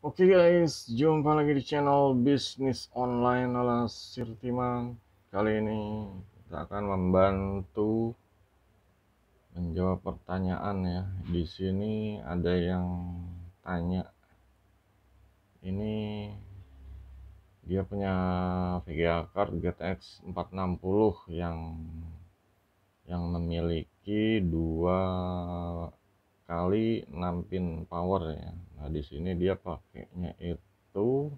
Oke okay guys, jumpa lagi di channel Bisnis Online ala Sirtiman. Kali ini kita akan membantu menjawab pertanyaan ya. Di sini ada yang tanya ini dia punya VGA card GTX 460 yang yang memiliki dua kali 6 pin power ya nah di sini dia pakainya itu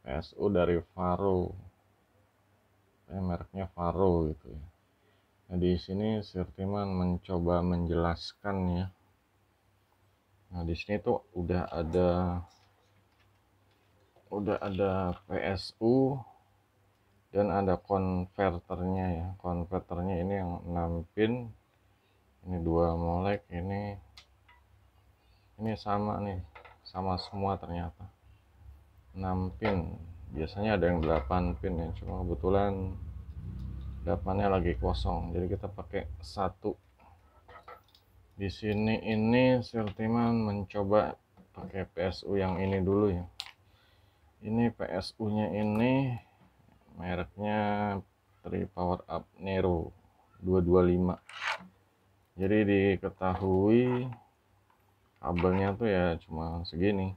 PSU dari Faro eh, mereknya Faro gitu ya nah di sini Sirtiman mencoba menjelaskan ya nah di sini tuh udah ada udah ada PSU dan ada konverternya ya konverternya ini yang 6 pin ini dua molek ini ini sama nih sama semua ternyata 6 pin biasanya ada yang 8 pin ya cuma kebetulan 8 nya lagi kosong jadi kita pakai satu di sini ini Sertiman mencoba pakai PSU yang ini dulu ya ini PSU nya ini mereknya 3 power up Nero 225 jadi diketahui kabelnya tuh ya cuma segini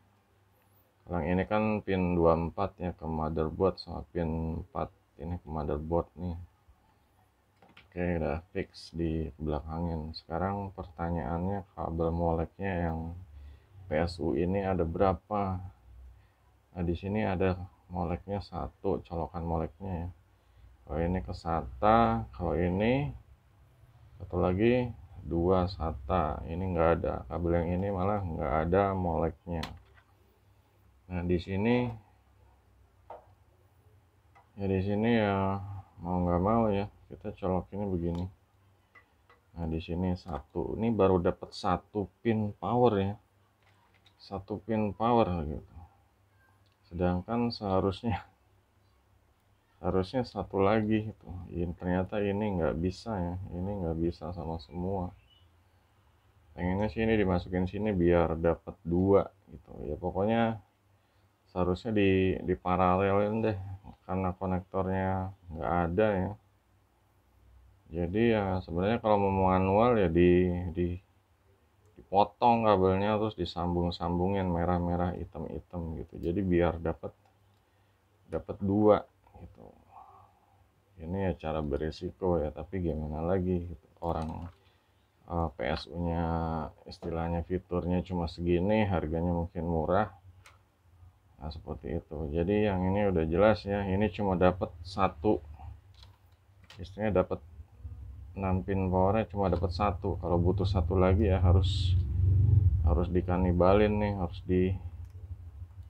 yang ini kan pin 24 ya ke motherboard sama pin 4 ini ke motherboard nih oke udah fix di belakangin sekarang pertanyaannya kabel moleknya yang PSU ini ada berapa nah di sini ada moleknya satu colokan moleknya ya kalau ini ke SATA kalau ini satu lagi dua SATA ini enggak ada kabel yang ini malah enggak ada moleknya nah di sini ya di sini ya mau nggak mau ya kita colok begini nah di sini satu ini baru dapat satu pin power ya satu pin power gitu sedangkan seharusnya harusnya satu lagi itu ternyata ini nggak bisa ya ini nggak bisa sama semua pengennya sih ini dimasukin sini biar dapat dua gitu ya pokoknya seharusnya di di diparalelin deh karena konektornya nggak ada ya jadi ya sebenarnya kalau mau manual ya di di dipotong kabelnya terus disambung-sambungin merah-merah hitam-hitam gitu jadi biar dapat dapat dua gitu ini ya cara beresiko ya tapi gimana lagi gitu. orang uh, eh, PSU-nya istilahnya fiturnya cuma segini harganya mungkin murah nah seperti itu jadi yang ini udah jelas ya ini cuma dapat satu istilahnya dapat 6 pin powernya cuma dapat satu kalau butuh satu lagi ya harus harus dikanibalin nih harus di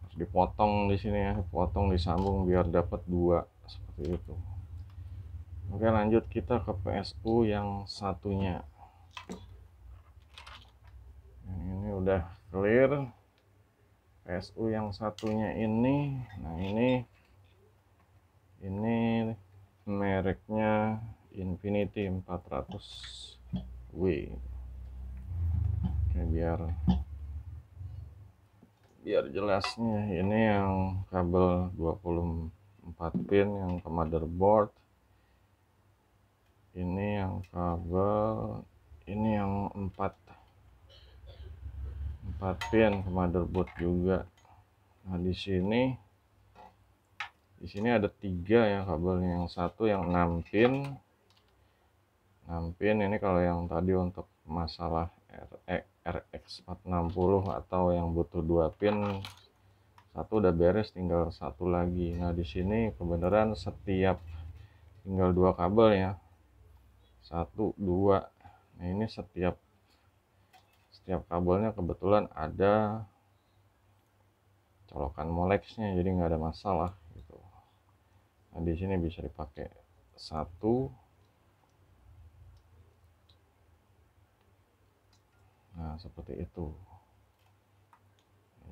harus dipotong di sini ya potong disambung biar dapat dua seperti itu Oke lanjut kita ke PSU yang satunya nah, ini udah clear PSU yang satunya ini nah ini ini mereknya Infinity 400W Oke, biar biar jelasnya ini yang kabel 24 pin yang ke motherboard ini yang kabel ini yang empat, empat pin ke motherboard juga nah di sini di sini ada tiga ya kabel yang satu yang enam pin enam pin ini kalau yang tadi untuk masalah RX, RX 460 atau yang butuh dua pin satu udah beres tinggal satu lagi nah di sini kebenaran setiap tinggal dua kabel ya satu dua nah, ini setiap setiap kabelnya kebetulan ada colokan molexnya jadi nggak ada masalah gitu nah di sini bisa dipakai satu nah seperti itu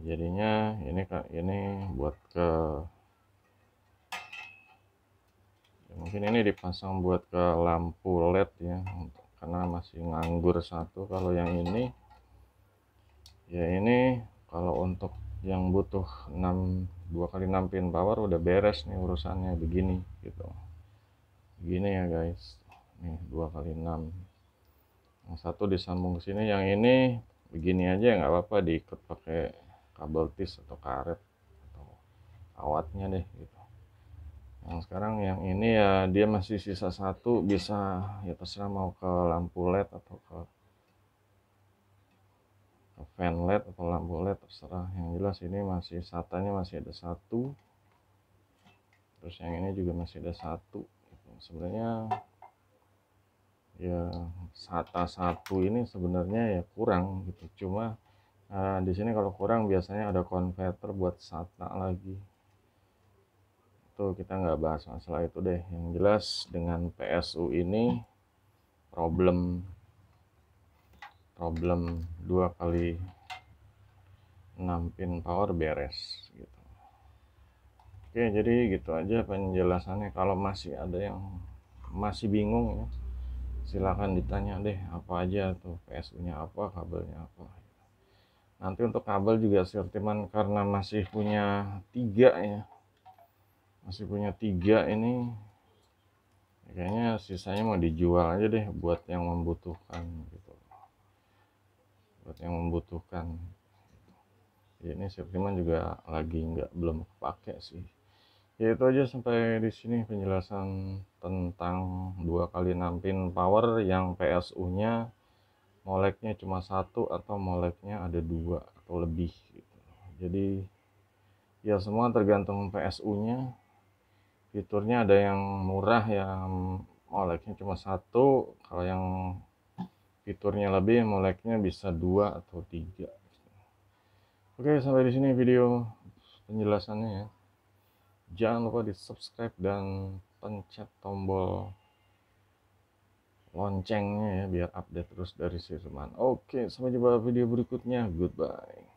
jadinya ini ini buat ke ya mungkin ini dipasang buat ke lampu led ya untuk karena masih nganggur satu kalau yang ini ya ini kalau untuk yang butuh 6 2 kali 6 pin power udah beres nih urusannya begini gitu begini ya guys nih 2 kali 6 yang satu disambung ke sini yang ini begini aja nggak apa-apa diikat pakai kabel tis atau karet atau kawatnya deh gitu Nah, sekarang yang ini ya dia masih sisa satu bisa ya terserah mau ke lampu led atau ke, ke fan led atau lampu led terserah yang jelas ini masih satanya masih ada satu terus yang ini juga masih ada satu sebenarnya ya sata satu ini sebenarnya ya kurang gitu cuma uh, di sini kalau kurang biasanya ada konverter buat sata lagi itu kita nggak bahas masalah itu deh yang jelas dengan PSU ini problem problem dua kali 6 pin power beres gitu Oke jadi gitu aja penjelasannya kalau masih ada yang masih bingung ya silahkan ditanya deh apa aja tuh PSU nya apa kabelnya apa nanti untuk kabel juga sertiman karena masih punya tiga ya masih punya tiga ini kayaknya sisanya mau dijual aja deh buat yang membutuhkan gitu buat yang membutuhkan ini Septiman juga lagi nggak belum kepake sih ya itu aja sampai di sini penjelasan tentang dua kali nampin power yang PSU nya moleknya cuma satu atau moleknya ada dua atau lebih gitu. jadi ya semua tergantung PSU nya fiturnya ada yang murah yang moleknya cuma satu kalau yang fiturnya lebih moleknya bisa dua atau tiga oke sampai di sini video penjelasannya ya jangan lupa di subscribe dan pencet tombol loncengnya ya biar update terus dari teman. oke sampai jumpa video berikutnya goodbye